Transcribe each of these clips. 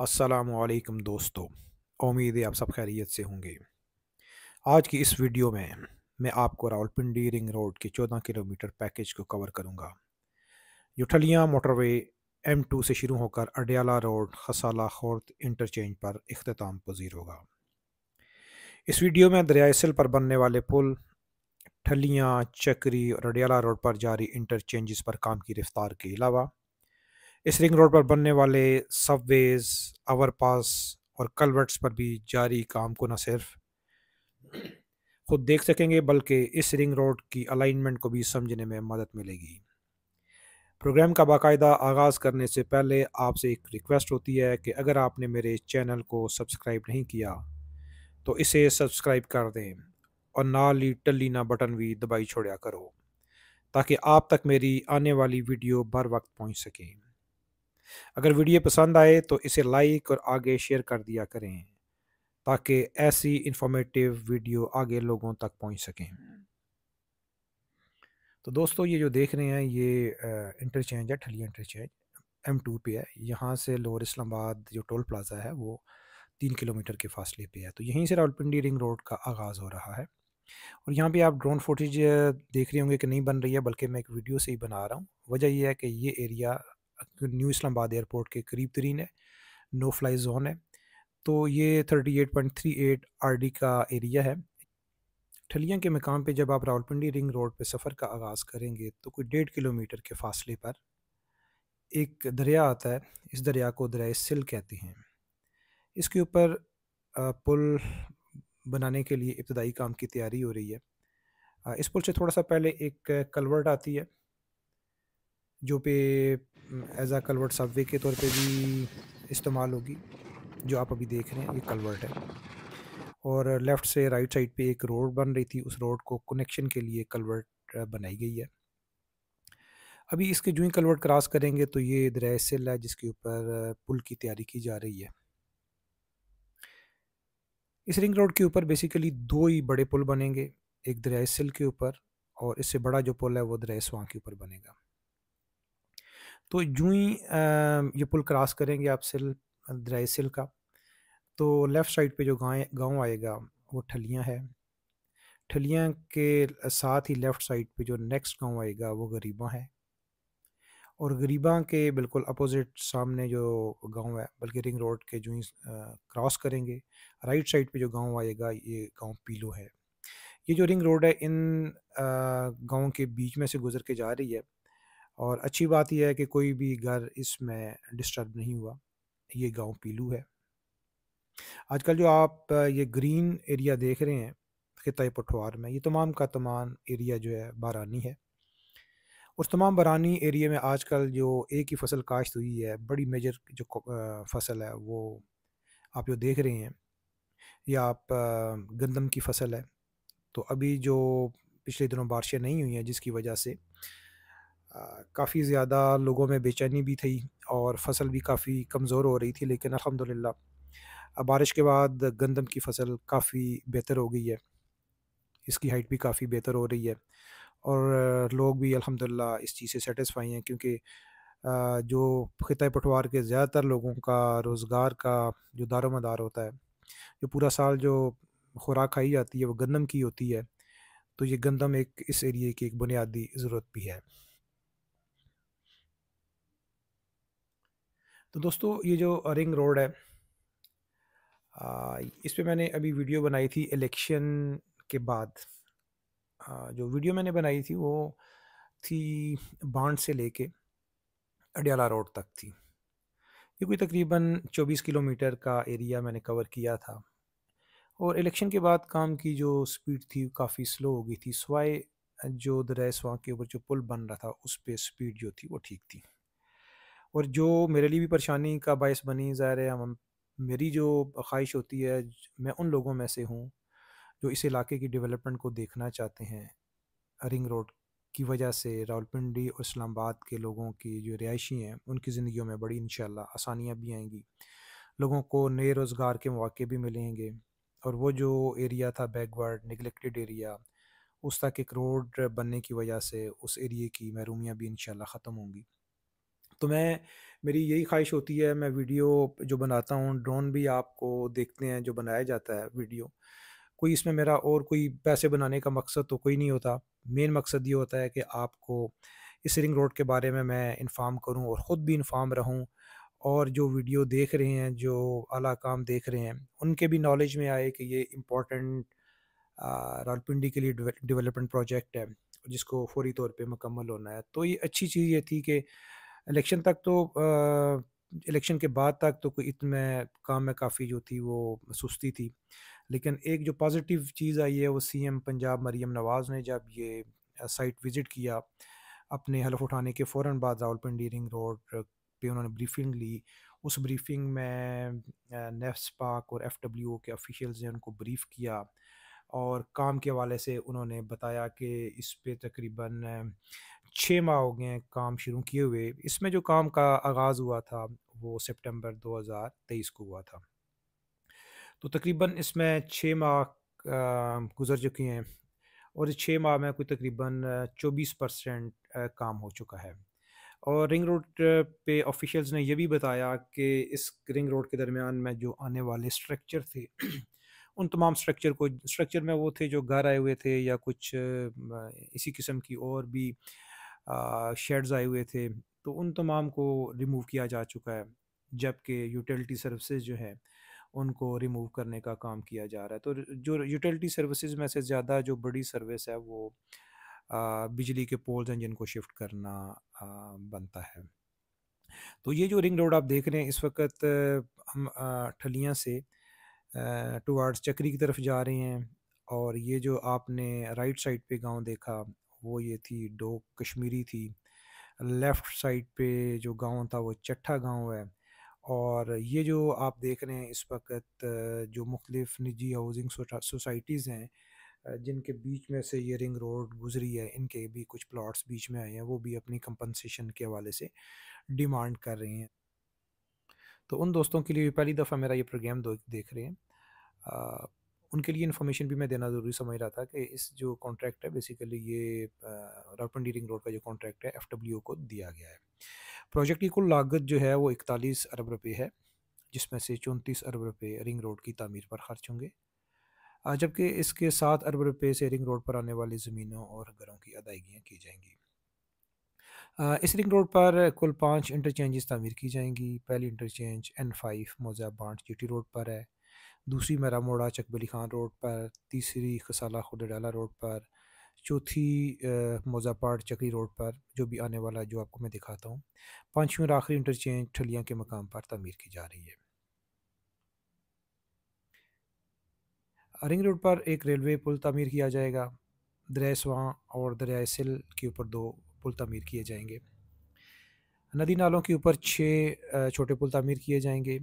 असलकम दोस्तों उम्मीद है आप सब खैरियत से होंगे आज की इस वीडियो में मैं आपको रावलपिंडी रिंग रोड के 14 किलोमीटर पैकेज को कवर करूंगा जुठलियाँ मोटरवे एम टू से शुरू होकर अडयाला रोड खसाला खोर्द इंटरचेंज पर अख्ताम पजीर होगा इस वीडियो में दरियासल पर बनने वाले पुल ठलियाँ चक्री और अडयाला रोड पर जारी इंटरचेंजेस पर काम की रफ्तार के अलावा इस रिंग रोड पर बनने वाले सबवेज आवर पास और कलवर्ट्स पर भी जारी काम को न सिर्फ खुद देख सकेंगे बल्कि इस रिंग रोड की अलाइनमेंट को भी समझने में मदद मिलेगी प्रोग्राम का बाकायदा आगाज़ करने से पहले आपसे एक रिक्वेस्ट होती है कि अगर आपने मेरे चैनल को सब्सक्राइब नहीं किया तो इसे सब्सक्राइब कर दें और नाल ही टल्ली ना बटन भी दबाई छोड़ा करो ताकि आप तक मेरी आने वाली वीडियो बर वक्त पहुँच सकें अगर वीडियो पसंद आए तो इसे लाइक और आगे शेयर कर दिया करें ताकि ऐसी इंफॉर्मेटिव वीडियो आगे लोगों तक पहुंच सकें तो दोस्तों ये जो देख रहे हैं ये इंटरचेंज है ठली इंटरचेंज एम टू पे है यहाँ से लोअर इस्लामाबाद जो टोल प्लाज़ा है वो तीन किलोमीटर के फासले पे है तो यहीं से रावलपिंडी रिंग रोड का आगाज़ हो रहा है और यहाँ पे आप ड्रोन फोटेज देख रहे होंगे कि नहीं बन रही है बल्कि मैं एक वीडियो से ही बना रहा हूँ वजह यह है कि ये एरिया न्यू इस्लामाबाद एयरपोर्ट के करीब तरीन है नो फ्लाई जोन है तो ये 38.38 आरडी का एरिया है ठलिया के मकाम पे जब आप रावलपिंडी रिंग रोड पे सफ़र का आगाज़ करेंगे तो कोई डेढ़ किलोमीटर के फासले पर एक दरिया आता है इस दरिया को दरिया सिल कहते हैं इसके ऊपर पुल बनाने के लिए इब्तदाई काम की तैयारी हो रही है इस पुल से थोड़ा सा पहले एक कलवर्ट आती है जो पे एज़ आ कलवर्ट सबवे के तौर पे भी इस्तेमाल होगी जो आप अभी देख रहे हैं ये कलवर्ट है और लेफ़्ट से राइट साइड पे एक रोड बन रही थी उस रोड को कनेक्शन के लिए कलवर्ट बनाई गई है अभी इसके जो ही कलवर्ट क्रॉस करेंगे तो ये दरिया है जिसके ऊपर पुल की तैयारी की जा रही है इस रिंग रोड के ऊपर बेसिकली दो ही बड़े पुल बनेंगे एक दरिया सिल के ऊपर और इससे बड़ा जो पुल है वो दरिया सुहा के ऊपर बनेगा तो यूं ही ये पुल क्रॉस करेंगे आप सिल दराई सिल का तो लेफ़्ट साइड पे जो गाँव गाँव आएगा वो ठलियाँ है ठलियाँ के साथ ही लेफ़्ट साइड पे जो नेक्स्ट गाँव आएगा वो गरीबा है और गरीबा के बिल्कुल अपोजिट सामने जो गांव है बल्कि रिंग रोड के जो ही क्रॉस करेंगे राइट साइड पे जो गांव आएगा ये गांव पीलो है ये जो रिंग रोड है इन गांव के बीच में से गुजर के जा रही है और अच्छी बात यह है कि कोई भी घर इसमें डिस्टर्ब नहीं हुआ ये गांव पीलू है आजकल जो आप ये ग्रीन एरिया देख रहे हैं खिता पठवार में ये तमाम का तमाम एरिया जो है बारानी है उस तमाम बरानी एरिया में आजकल जो एक ही फसल काश्त हुई है बड़ी मेजर जो फसल है वो आप जो देख रहे हैं या आप गंदम की फसल है तो अभी जो पिछले दिनों बारिशें नहीं हुई हैं जिसकी वजह से काफ़ी ज़्यादा लोगों में बेचैनी भी थी और फसल भी काफ़ी कमज़ोर हो रही थी लेकिन अलहमदिल्ला बारिश के बाद गंदम की फसल काफ़ी बेहतर हो गई है इसकी हाइट भी काफ़ी बेहतर हो रही है और लोग भी अलहमदिल्ला इस चीज़ से सेटिस्फाई हैं क्योंकि जो ख़त पटवार के ज़्यादातर लोगों का रोज़गार का जो दारोमदार होता है जो पूरा साल जो खुराक खाई जाती है वो गंदम की होती है तो ये गंदम एक इस एरिए की एक बुनियादी ज़रूरत भी है तो दोस्तों ये जो रिंग रोड है इस पर मैंने अभी वीडियो बनाई थी इलेक्शन के बाद जो वीडियो मैंने बनाई थी वो थी बांड से लेके अडियाला रोड तक थी ये कोई तकरीबन 24 किलोमीटर का एरिया मैंने कवर किया था और इलेक्शन के बाद काम की जो स्पीड थी काफ़ी स्लो हो गई थी सवाए जो दरिया स्वां के ऊपर जो पुल बन रहा था उस पर स्पीड जो थी वो ठीक थी और जो मेरे लिए भी परेशानी का बायस बनी ज़ाहिर है हम मेरी जो ख्वाहिश होती है मैं उन लोगों में से हूँ जो इस इलाके की डेवलपमेंट को देखना चाहते हैं रिंग रोड की वजह से रावलपिंडी और इस्लामाबाद के लोगों की जो रिहायशी हैं उनकी ज़िंदगी में बड़ी इन आसानियाँ भी आएंगी लोगों को नए रोज़गार के मौके भी मिलेंगे और वो जो एरिया था बैकवर्ड निगलेक्टेड एरिया उस तक एक रोड बनने की वजह से उस एरिए की महरूमियाँ भी इन ख़त्म होंगी तो मैं मेरी यही ख्वाहिश होती है मैं वीडियो जो बनाता हूँ ड्रोन भी आपको देखते हैं जो बनाया जाता है वीडियो कोई इसमें मेरा और कोई पैसे बनाने का मकसद तो कोई नहीं होता मेन मकसद ये होता है कि आपको इस रिंग रोड के बारे में मैं इन्फॉर्म करूँ और ख़ुद भी इन्फॉर्म रहूँ और जो वीडियो देख रहे हैं जो आला काम देख रहे हैं उनके भी नॉलेज में आए कि ये इम्पोर्टेंट रालपिंडी के लिए डिवेलपमेंट प्रोजेक्ट है जिसको फौरी तौर पे मुकम्मल होना है तो ये अच्छी चीज़ ये थी कि इलेक्शन तक तो इलेक्शन के बाद तक तो कोई इतने काम में काफ़ी जो थी वो सुस्ती थी लेकिन एक जो पॉजिटिव चीज़ आई है वो सीएम पंजाब मरीम नवाज़ ने जब ये साइट विज़िट किया अपने हलफ उठाने के फ़ौर बाद रावलपिंडी रिंग रोड पे उन्होंने ब्रीफिंग ली उस ब्रीफिंग में नेफ्स पाक और एफ डब्ल्यू ओ के ऑफिशियल्स ने उनको ब्रीफ किया और काम के हवाले से उन्होंने बताया कि इस पर तकरीबन छः माह हो गए हैं काम शुरू किए हुए इसमें जो काम का आगाज़ हुआ था वो सितंबर 2023 को हुआ था तो तकरीबन इसमें छः माह गुजर चुके हैं और इस छः माह में कोई तकरीबन 24 परसेंट काम हो चुका है और रिंग रोड पे ऑफिशियल्स ने यह भी बताया कि इस रिंग रोड के दरमियान में जो आने वाले स्ट्रक्चर थे उन तमाम स्ट्रक्चर को स्ट्रक्चर में वो थे जो घर आए हुए थे या कुछ इसी किस्म की और भी शेड्स आए हुए थे तो उन तमाम को रिमूव किया जा चुका है जबकि यूटिलिटी सर्विसेज जो है उनको रिमूव करने का काम किया जा रहा है तो जो यूटिलिटी सर्विसेज में से ज़्यादा जो बड़ी सर्विस है वो बिजली के पोल्स हैं जिनको शिफ्ट करना बनता है तो ये जो रिंग रोड आप देख रहे हैं इस वक्त हम ठलियाँ से टुवर्ड्स चक्री की तरफ जा रहे हैं और ये जो आपने राइट साइड पे गांव देखा वो ये थी डो कश्मीरी थी लेफ़्ट साइड पे जो गांव था वो चट्ठा गांव है और ये जो आप देख रहे हैं इस वक्त जो मुख्तलिफ़ निजी हाउसिंग सोसाइटीज़ हैं जिनके बीच में से ये रिंग रोड गुजरी है इनके भी कुछ प्लॉट्स बीच में आए हैं वो भी अपनी कंपनसेशन के हवाले से डिमांड कर रहे हैं तो उन दोस्तों के लिए पहली दफ़ा मेरा ये प्रोग्राम देख रहे हैं आ, उनके लिए इन्फॉर्मेशन भी मैं देना ज़रूरी समझ रहा था कि इस जो कॉन्ट्रैक्ट है बेसिकली ये रावलपिंडी रिंग रोड का जो कॉन्ट्रैक्ट है एफ को दिया गया है प्रोजेक्ट की कुल लागत जो है वो इकतालीस अरब रुपये है जिसमें से चौंतीस अरब रुपये रिंग रोड की तमीर पर खर्च होंगे जबकि इसके सात अरब रुपये से रिंग रोड पर आने वाली ज़मीनों और घरों की अदायगियाँ की जाएंगी इस रिंग रोड पर कुल पाँच इंटरचेंजेस तमीर की जाएंगी पहली इंटरचेंज एन फाइव मौजा बांट जी रोड पर है दूसरी मेरा मोड़ा चकबली खान रोड पर तीसरी खसाला खुदडाला रोड पर चौथी मोज़ापाट चकरी रोड पर जो भी आने वाला जो आपको मैं दिखाता हूँ पाँचवीं और आखिरी इंटरचेंज ठलिया के मकाम पर तमीर की जा रही है रिंग रोड पर एक रेलवे पुल तमीर किया जाएगा दरिया और दरिया सिल के ऊपर दो पुल तमीर किए जाएंगे नदी नालों के ऊपर छः छोटे पुल तमीर किए जाएंगे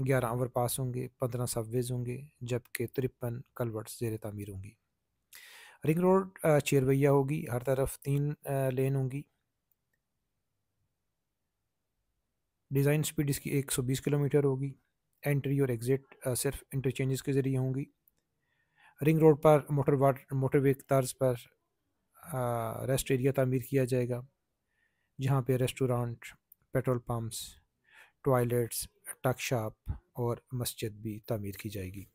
ग्यारह ओवर पास होंगे पंद्रह सबवेज होंगे जबकि तिरपन कलवर्ट्स जेर तमीर होंगी रिंग रोड चेरवैया होगी हर तरफ तीन लेन होंगी डिज़ाइन स्पीड इसकी 120 किलोमीटर होगी एंट्री और एग्ज़िट सिर्फ इंटरचेंजेस के ज़रिए होंगी रिंग रोड पर मोटर वाट मोटरवे तर्ज पर रेस्ट एरिया तमीर किया जाएगा जहाँ पे restaurant petrol pumps toilets tuck shop और मस्जिद भी तमीर की जाएगी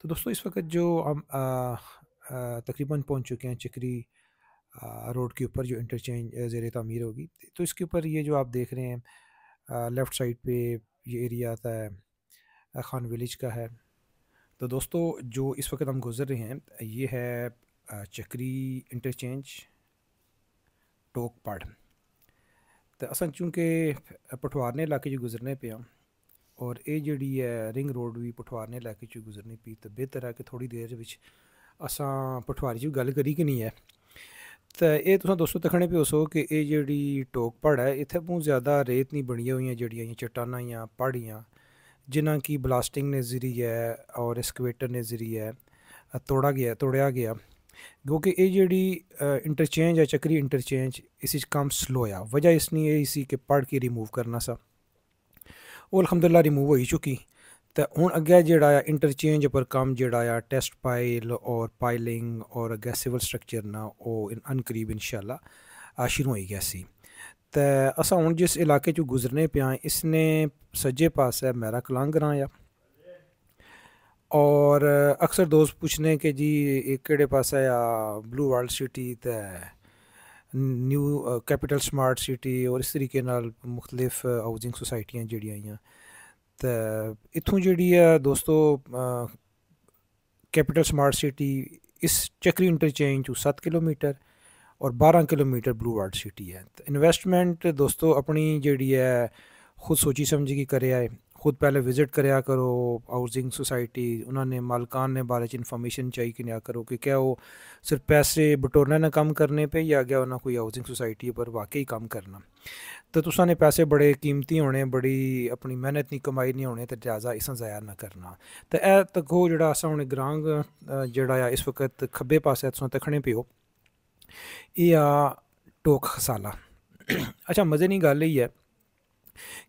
तो दोस्तों इस वक्त जो हम तकरीबन पहुंच चुके हैं चिकरी रोड के ऊपर जो इंटरचेंज ज़ेर तमीर होगी तो इसके ऊपर ये जो आप देख रहे हैं लेफ़्ट साइड पे ये एरिया आता है खान विलेज का है तो दोस्तों जो इस वक्त हम गुजर रहे हैं ये है चक्री इंटरचेंज टोक पार्ट तो अस चूँकि पठवारने इलाके गुजरने पे हाँ और ये जी है रिंग रोड भी पठवारने इलाके गुजरनी पी तो बेहतर है कि थोड़ी देर बिच असा पठवारी गल करी कि नहीं है तो ये तुम दोस्तों तखने पे सो कि ये जी टोक पहाड़ है इतने बहुत ज़्यादा रेत नहीं बनिया हुई जड़िया चट्टाना या पहाड़ियाँ ਜਿਨ੍ਹਾਂ ਕੀ ਬਲਾਸਟਿੰਗ ਨੇ ਜ਼ਰੀ ਹੈ ਔਰ ਐਸਕੇਵੇਟਰ ਨੇ ਜ਼ਰੀ ਹੈ ਤੋੜਾ ਗਿਆ ਤੋੜਿਆ ਗਿਆ ਕਿਉਂਕਿ ਇਹ ਜਿਹੜੀ ਇੰਟਰਚੇਂਜ ਹੈ ਚੱਕਰੀ ਇੰਟਰਚੇਂਜ ਇਸ ਵਿੱਚ ਕੰਮ ਸਲੋ ਆ ਵਜ੍ਹਾ ਇਸ ਨਹੀਂ ਇਹ ਸੀ ਕਿ ਪੜ ਕੇ ਰਿਮੂਵ ਕਰਨਾ ਸਾ ਉਹ ਅਲਹਮਦੁਲਿਲਾ ਰਿਮੂਵ ਹੋਈ ਚੁੱਕੀ ਤਾਂ ਹੁਣ ਅੱਗੇ ਜਿਹੜਾ ਆ ਇੰਟਰਚੇਂਜ ਪਰ ਕੰਮ ਜਿਹੜਾ ਆ ਟੈਸਟ ਪਾਈਲ ਔਰ ਪਾਈਲਿੰਗ ਔਰ ਅੱਗੇ ਸਿਵਲ ਸਟਰਕਚਰ ਨਾ ਉਹ ਅਨਕਰੀਬ ਇਨਸ਼ਾਅੱਲਾ ਸ਼ੁਰੂ ਹੋਈ ਗਿਆ ਸੀ ते असां हूँ जिस इलाके चो गुजरने पे इसने सज्जे पास है मैरा कलां ग्रां और अक्सर दोस्त पूछने कि जी केड़े पासे आ ब्लू वर्ल्ड सिटी ते न्यू कैपिटल स्मार्ट सिटी और इस तरीके नाल मुख्तलिफ हाउसिंग सोसाइटियाँ जड़ियाँ तो इतों जी है दोस्तों कैपिटल स्मार्ट सिटी इस चक्री इंटरचेंज सत्त किलोमीटर और बारह किलोमीटर ब्लू वार्ड सिटी है इन्वेस्टमेंट दोस्तों अपनी जी है खुद सोची समझी की करे खुद पहले विज़िट कराया करो हाउसिंग सोसाइटी उन्होंने मालकान ने बारे इन्फॉर्मेशन चाहिए कि नहीं करो कि क्या वो सिर्फ पैसे बटोरने ना कम करने पे या क्या उन्हें कोई हाउसिंग सोसाइटी पर वाकई कम करना तो तुसा ने पैसे बड़े कीमती होने बड़ी अपनी मेहनत नहीं कमाई नहीं होने तो लिहाजा इसा ज़ाया ना करना तो यह तको जो असा हूँ ग्रां जोड़ा इस वक्त खब्बे पास तुसा तखने पे हो एह् टोक खसाला अच्छा मज़े दी गल्ल एह् ऐ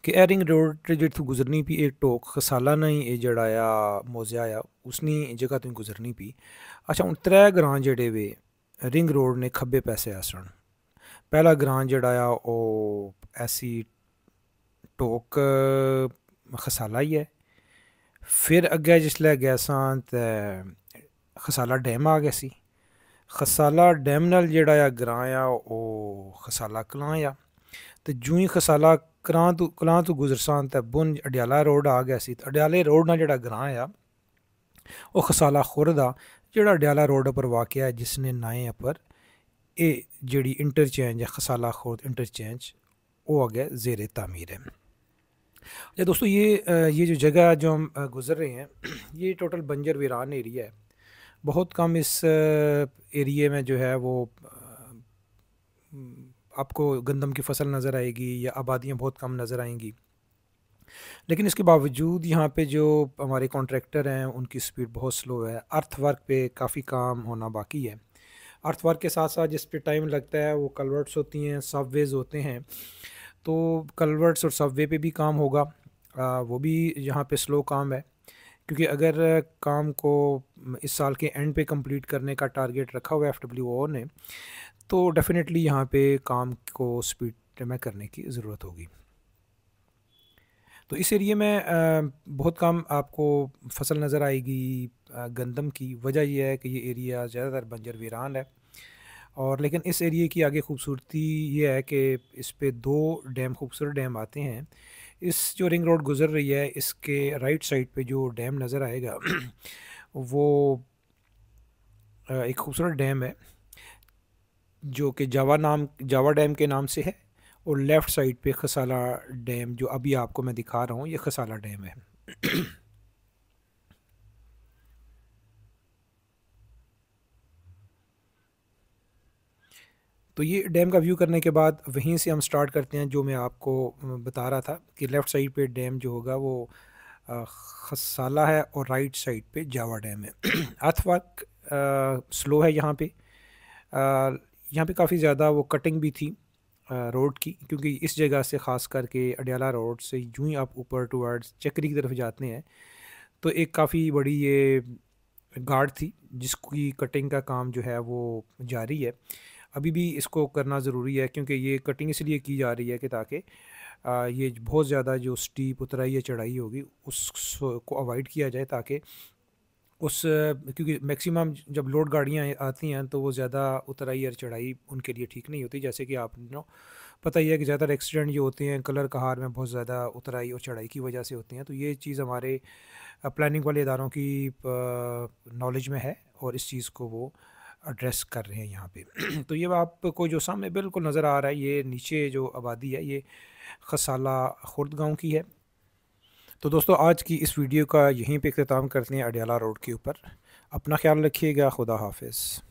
कि एरिंग रोड जित्थूं गुजरनी पी एह् टोक खसाला ने एह् जेह्ड़ा आ मौजा आ उसनी जगह तू गुजरनी पी अच्छा हून त्रै ग्रांऽ जेह्ड़े वे रिंग रोड ने खब्बे पास्सै आसन पैह्ला ग्रांऽ जेह्ड़ा आ ओह् ऐसी टोक खसाला ई ऐ फिर अग्गें जिसलै गै असां ते खसाला डैम आ गेआ सी खसाला डैम जोड़ा आ ग्रां आ खसाला कल आ तो जू ही खसाला करां तू कलां तू गुजरसान तो बुन अडियाला रोड आ गया से अडियाले रोड ना जोड़ा ग्रां आ वह खसाला खुरद आ जोड़ा अडियाला रोड पर वाक है जिसने नाए पर यह जी इंटरचेंज है खसाला खुरद इंटरचेंज वो आ गया जेरे तामीर है दोस्तों ये ये जो जगह जो हम गुजर रहे हैं ये टोटल बंजर वीरान एरिया है बहुत कम इस एरिए में जो है वो आपको गंदम की फसल नज़र आएगी या आबादियाँ बहुत कम नज़र आएंगी लेकिन इसके बावजूद यहाँ पे जो हमारे कॉन्ट्रैक्टर हैं उनकी स्पीड बहुत स्लो है अर्थवर्क पे काफ़ी काम होना बाकी है अर्थवर्क के साथ साथ जिस पे टाइम लगता है वो कलवर्ट्स होती हैं सबवेज़ होते हैं तो कलवर्ट्स और सबवे पे भी काम होगा आ, वो भी यहाँ पे स्लो काम है क्योंकि अगर काम को इस साल के एंड पे कंप्लीट करने का टारगेट रखा हुआ एफ़ डब्ल्यू ओ ने तो डेफ़िनेटली यहाँ पे काम को स्पीड में करने की ज़रूरत होगी तो इस एरिए में बहुत काम आपको फसल नज़र आएगी गंदम की वजह यह है कि ये एरिया ज़्यादातर बंजर वीरान है और लेकिन इस एरिए की आगे खूबसूरती ये है कि इस पर दो डैम खूबसूरत डैम आते हैं इस जो रिंग रोड गुज़र रही है इसके राइट साइड पे जो डैम नज़र आएगा वो एक खूबसूरत डैम है जो कि जावा नाम जावा डैम के नाम से है और लेफ़्ट साइड पे खसाला डैम जो अभी आपको मैं दिखा रहा हूँ ये खसाला डैम है तो ये डैम का व्यू करने के बाद वहीं से हम स्टार्ट करते हैं जो मैं आपको बता रहा था कि लेफ़्ट साइड पे डैम जो होगा वो खसाला है और राइट साइड पे जावा डैम है अथवर्क स्लो है यहाँ पे यहाँ पे काफ़ी ज़्यादा वो कटिंग भी थी रोड की क्योंकि इस जगह से ख़ास करके अडियाला रोड से यूँ ही आप ऊपर टूवर्ड्स चक्री की तरफ जाते हैं तो एक काफ़ी बड़ी ये गार्ड थी जिसकी कटिंग का काम जो है वो जारी है अभी भी इसको करना ज़रूरी है क्योंकि ये कटिंग इसलिए की जा रही है कि ताकि ये बहुत ज़्यादा जो स्टीप उतराई या चढ़ाई होगी उसको अवॉइड किया जाए ताकि उस क्योंकि मैक्सिमम जब लोड गाड़ियाँ आती हैं तो वो ज़्यादा उतराई और चढ़ाई उनके लिए ठीक नहीं होती जैसे कि आप नो पता ही है कि ज़्यादातर एक्सीडेंट जो होते हैं कलर कहार में बहुत ज़्यादा उतराई और चढ़ाई की वजह से होती हैं तो ये चीज़ हमारे प्लानिंग वाले इदारों की नॉलेज में है और इस चीज़ को वो एड्रेस कर रहे हैं यहाँ पे तो ये आपको जो सामने बिल्कुल नज़र आ रहा है ये नीचे जो आबादी है ये खसाला खुर्द गाँव की है तो दोस्तों आज की इस वीडियो का यहीं पे अख्ताम करते हैं अडियाला रोड के ऊपर अपना ख्याल रखिएगा खुदा हाफिज़